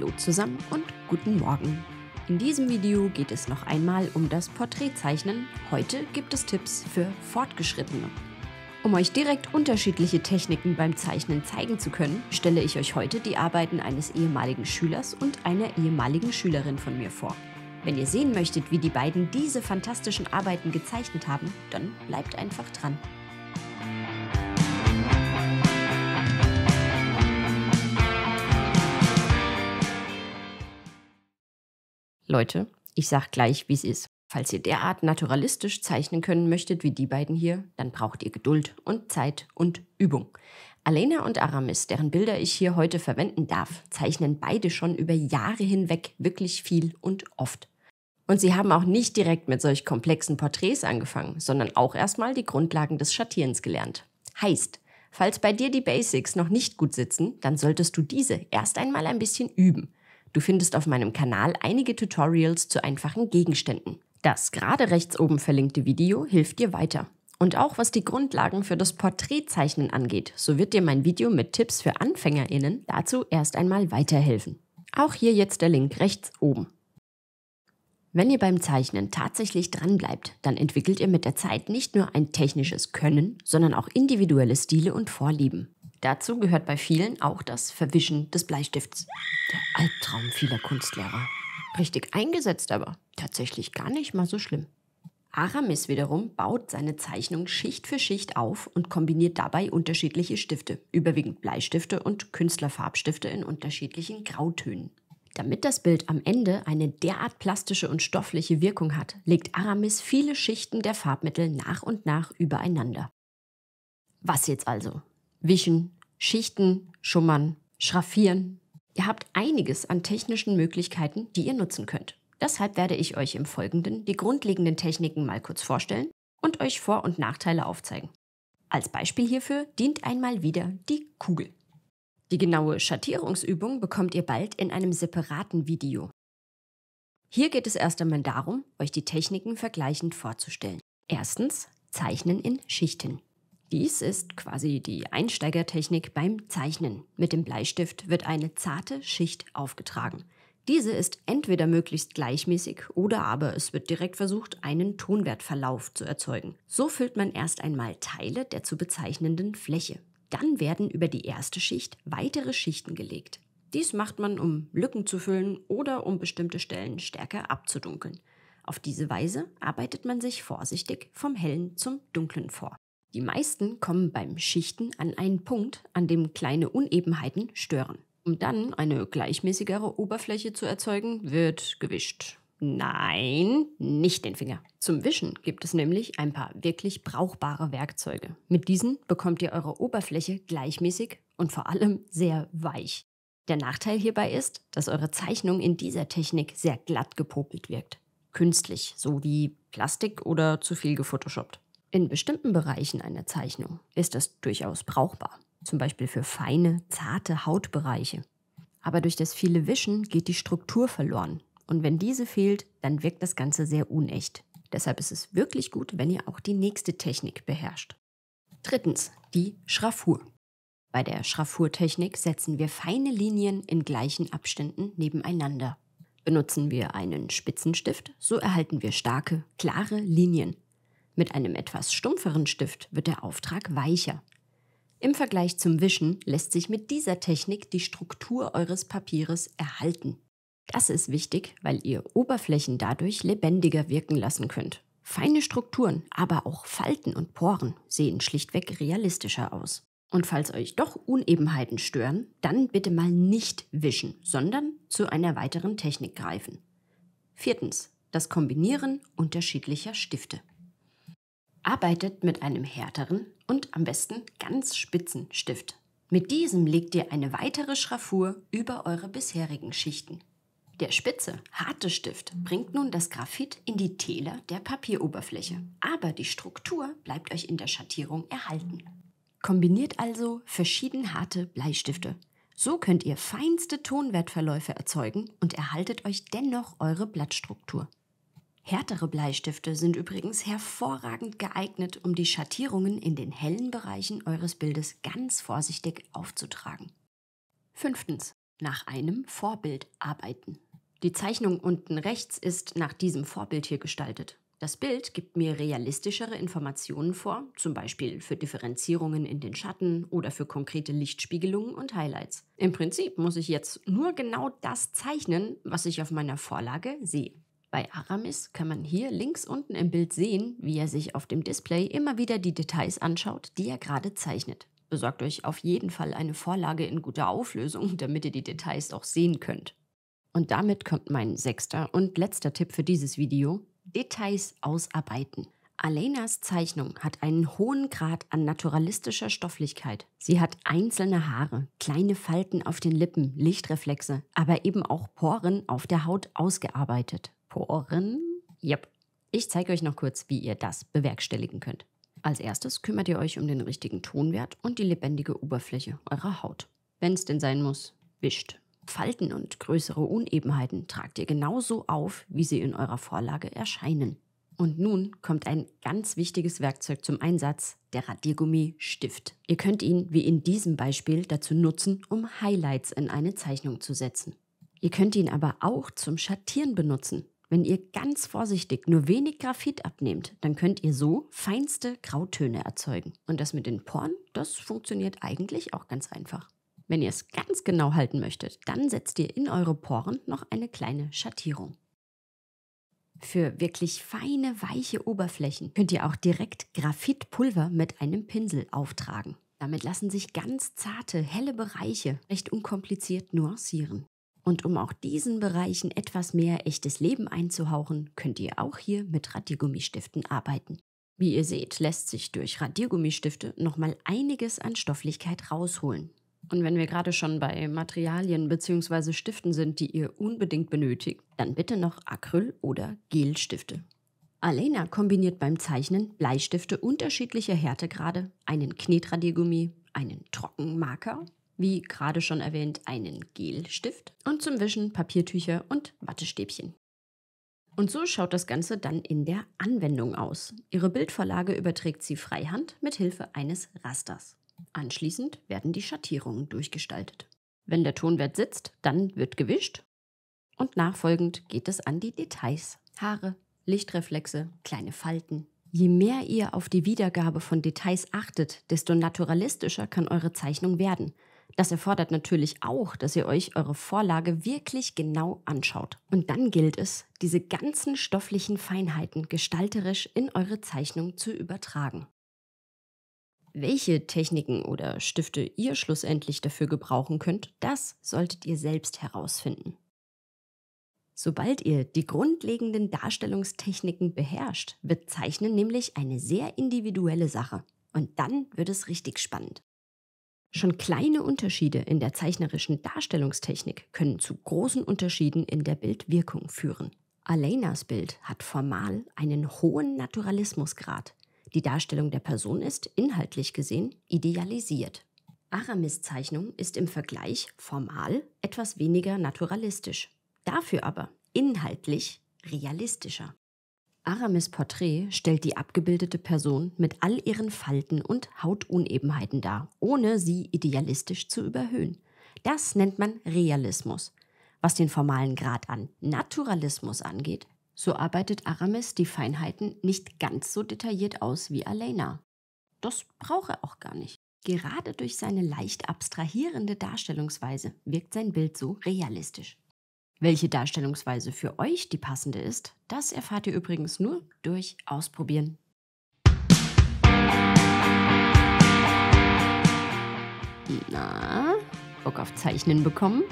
Hallo zusammen und guten Morgen. In diesem Video geht es noch einmal um das Porträtzeichnen. Heute gibt es Tipps für Fortgeschrittene. Um euch direkt unterschiedliche Techniken beim Zeichnen zeigen zu können, stelle ich euch heute die Arbeiten eines ehemaligen Schülers und einer ehemaligen Schülerin von mir vor. Wenn ihr sehen möchtet, wie die beiden diese fantastischen Arbeiten gezeichnet haben, dann bleibt einfach dran. Leute, ich sag gleich, wie es ist. Falls ihr derart naturalistisch zeichnen können möchtet wie die beiden hier, dann braucht ihr Geduld und Zeit und Übung. Alena und Aramis, deren Bilder ich hier heute verwenden darf, zeichnen beide schon über Jahre hinweg wirklich viel und oft. Und sie haben auch nicht direkt mit solch komplexen Porträts angefangen, sondern auch erstmal die Grundlagen des Schattierens gelernt. Heißt, falls bei dir die Basics noch nicht gut sitzen, dann solltest du diese erst einmal ein bisschen üben. Du findest auf meinem Kanal einige Tutorials zu einfachen Gegenständen. Das gerade rechts oben verlinkte Video hilft dir weiter. Und auch was die Grundlagen für das Porträtzeichnen angeht, so wird dir mein Video mit Tipps für AnfängerInnen dazu erst einmal weiterhelfen. Auch hier jetzt der Link rechts oben. Wenn ihr beim Zeichnen tatsächlich dranbleibt, dann entwickelt ihr mit der Zeit nicht nur ein technisches Können, sondern auch individuelle Stile und Vorlieben. Dazu gehört bei vielen auch das Verwischen des Bleistifts. Der Albtraum vieler Kunstlehrer. Richtig eingesetzt aber. Tatsächlich gar nicht mal so schlimm. Aramis wiederum baut seine Zeichnung Schicht für Schicht auf und kombiniert dabei unterschiedliche Stifte, überwiegend Bleistifte und Künstlerfarbstifte in unterschiedlichen Grautönen. Damit das Bild am Ende eine derart plastische und stoffliche Wirkung hat, legt Aramis viele Schichten der Farbmittel nach und nach übereinander. Was jetzt also? Wischen, Schichten, Schummern, Schraffieren. Ihr habt einiges an technischen Möglichkeiten, die ihr nutzen könnt. Deshalb werde ich euch im Folgenden die grundlegenden Techniken mal kurz vorstellen und euch Vor- und Nachteile aufzeigen. Als Beispiel hierfür dient einmal wieder die Kugel. Die genaue Schattierungsübung bekommt ihr bald in einem separaten Video. Hier geht es erst einmal darum, euch die Techniken vergleichend vorzustellen. Erstens Zeichnen in Schichten. Dies ist quasi die Einsteigertechnik beim Zeichnen. Mit dem Bleistift wird eine zarte Schicht aufgetragen. Diese ist entweder möglichst gleichmäßig oder aber es wird direkt versucht, einen Tonwertverlauf zu erzeugen. So füllt man erst einmal Teile der zu bezeichnenden Fläche. Dann werden über die erste Schicht weitere Schichten gelegt. Dies macht man, um Lücken zu füllen oder um bestimmte Stellen stärker abzudunkeln. Auf diese Weise arbeitet man sich vorsichtig vom Hellen zum Dunklen vor. Die meisten kommen beim Schichten an einen Punkt, an dem kleine Unebenheiten stören. Um dann eine gleichmäßigere Oberfläche zu erzeugen, wird gewischt. Nein, nicht den Finger. Zum Wischen gibt es nämlich ein paar wirklich brauchbare Werkzeuge. Mit diesen bekommt ihr eure Oberfläche gleichmäßig und vor allem sehr weich. Der Nachteil hierbei ist, dass eure Zeichnung in dieser Technik sehr glatt gepopelt wirkt. Künstlich, so wie Plastik oder zu viel gefotoshoppt. In bestimmten Bereichen einer Zeichnung ist das durchaus brauchbar, zum Beispiel für feine, zarte Hautbereiche. Aber durch das viele Wischen geht die Struktur verloren. Und wenn diese fehlt, dann wirkt das Ganze sehr unecht. Deshalb ist es wirklich gut, wenn ihr auch die nächste Technik beherrscht. Drittens, die Schraffur. Bei der Schraffurtechnik setzen wir feine Linien in gleichen Abständen nebeneinander. Benutzen wir einen Spitzenstift, so erhalten wir starke, klare Linien mit einem etwas stumpferen Stift wird der Auftrag weicher. Im Vergleich zum Wischen lässt sich mit dieser Technik die Struktur eures Papieres erhalten. Das ist wichtig, weil ihr Oberflächen dadurch lebendiger wirken lassen könnt. Feine Strukturen, aber auch Falten und Poren sehen schlichtweg realistischer aus. Und falls euch doch Unebenheiten stören, dann bitte mal nicht wischen, sondern zu einer weiteren Technik greifen. Viertens. Das Kombinieren unterschiedlicher Stifte. Arbeitet mit einem härteren und am besten ganz spitzen Stift. Mit diesem legt ihr eine weitere Schraffur über eure bisherigen Schichten. Der spitze, harte Stift bringt nun das Graphit in die Täler der Papieroberfläche, aber die Struktur bleibt euch in der Schattierung erhalten. Kombiniert also verschieden harte Bleistifte. So könnt ihr feinste Tonwertverläufe erzeugen und erhaltet euch dennoch eure Blattstruktur. Härtere Bleistifte sind übrigens hervorragend geeignet, um die Schattierungen in den hellen Bereichen eures Bildes ganz vorsichtig aufzutragen. Fünftens. Nach einem Vorbild arbeiten. Die Zeichnung unten rechts ist nach diesem Vorbild hier gestaltet. Das Bild gibt mir realistischere Informationen vor, zum Beispiel für Differenzierungen in den Schatten oder für konkrete Lichtspiegelungen und Highlights. Im Prinzip muss ich jetzt nur genau das zeichnen, was ich auf meiner Vorlage sehe. Bei Aramis kann man hier links unten im Bild sehen, wie er sich auf dem Display immer wieder die Details anschaut, die er gerade zeichnet. Besorgt euch auf jeden Fall eine Vorlage in guter Auflösung, damit ihr die Details auch sehen könnt. Und damit kommt mein sechster und letzter Tipp für dieses Video. Details ausarbeiten. Alenas Zeichnung hat einen hohen Grad an naturalistischer Stofflichkeit. Sie hat einzelne Haare, kleine Falten auf den Lippen, Lichtreflexe, aber eben auch Poren auf der Haut ausgearbeitet. Poren? Yep. Ich zeige euch noch kurz, wie ihr das bewerkstelligen könnt. Als erstes kümmert ihr euch um den richtigen Tonwert und die lebendige Oberfläche eurer Haut. Wenn es denn sein muss, wischt. Falten und größere Unebenheiten tragt ihr genauso auf, wie sie in eurer Vorlage erscheinen. Und nun kommt ein ganz wichtiges Werkzeug zum Einsatz, der Radiergummi-Stift. Ihr könnt ihn, wie in diesem Beispiel, dazu nutzen, um Highlights in eine Zeichnung zu setzen. Ihr könnt ihn aber auch zum Schattieren benutzen. Wenn ihr ganz vorsichtig nur wenig Graphit abnehmt, dann könnt ihr so feinste Grautöne erzeugen. Und das mit den Poren, das funktioniert eigentlich auch ganz einfach. Wenn ihr es ganz genau halten möchtet, dann setzt ihr in eure Poren noch eine kleine Schattierung. Für wirklich feine, weiche Oberflächen könnt ihr auch direkt Graphitpulver mit einem Pinsel auftragen. Damit lassen sich ganz zarte, helle Bereiche recht unkompliziert nuancieren. Und um auch diesen Bereichen etwas mehr echtes Leben einzuhauchen, könnt ihr auch hier mit Radiergummistiften arbeiten. Wie ihr seht, lässt sich durch Radiergummistifte nochmal einiges an Stofflichkeit rausholen. Und wenn wir gerade schon bei Materialien bzw. Stiften sind, die ihr unbedingt benötigt, dann bitte noch Acryl- oder Gelstifte. Alena kombiniert beim Zeichnen Bleistifte unterschiedlicher Härtegrade, einen Knetradiergummi, einen Trockenmarker, wie gerade schon erwähnt, einen Gelstift und zum Wischen Papiertücher und Wattestäbchen. Und so schaut das Ganze dann in der Anwendung aus. Ihre Bildvorlage überträgt sie freihand mit Hilfe eines Rasters. Anschließend werden die Schattierungen durchgestaltet. Wenn der Tonwert sitzt, dann wird gewischt und nachfolgend geht es an die Details. Haare, Lichtreflexe, kleine Falten. Je mehr ihr auf die Wiedergabe von Details achtet, desto naturalistischer kann eure Zeichnung werden. Das erfordert natürlich auch, dass ihr euch eure Vorlage wirklich genau anschaut. Und dann gilt es, diese ganzen stofflichen Feinheiten gestalterisch in eure Zeichnung zu übertragen. Welche Techniken oder Stifte ihr schlussendlich dafür gebrauchen könnt, das solltet ihr selbst herausfinden. Sobald ihr die grundlegenden Darstellungstechniken beherrscht, wird Zeichnen nämlich eine sehr individuelle Sache. Und dann wird es richtig spannend. Schon kleine Unterschiede in der zeichnerischen Darstellungstechnik können zu großen Unterschieden in der Bildwirkung führen. Alenas Bild hat formal einen hohen Naturalismusgrad, die Darstellung der Person ist, inhaltlich gesehen, idealisiert. Aramis Zeichnung ist im Vergleich formal etwas weniger naturalistisch, dafür aber inhaltlich realistischer. Aramis Porträt stellt die abgebildete Person mit all ihren Falten und Hautunebenheiten dar, ohne sie idealistisch zu überhöhen. Das nennt man Realismus. Was den formalen Grad an Naturalismus angeht, so arbeitet Aramis die Feinheiten nicht ganz so detailliert aus wie Alena. Das braucht er auch gar nicht. Gerade durch seine leicht abstrahierende Darstellungsweise wirkt sein Bild so realistisch. Welche Darstellungsweise für euch die passende ist, das erfahrt ihr übrigens nur durch Ausprobieren. Na, Bock auf Zeichnen bekommen?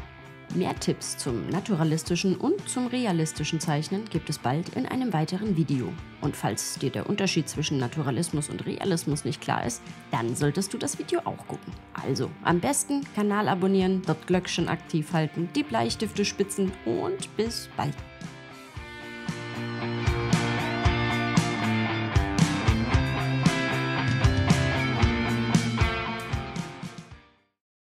Mehr Tipps zum naturalistischen und zum realistischen Zeichnen gibt es bald in einem weiteren Video. Und falls dir der Unterschied zwischen Naturalismus und Realismus nicht klar ist, dann solltest du das Video auch gucken. Also am besten Kanal abonnieren, dort Glöckchen aktiv halten, die Bleistifte spitzen und bis bald.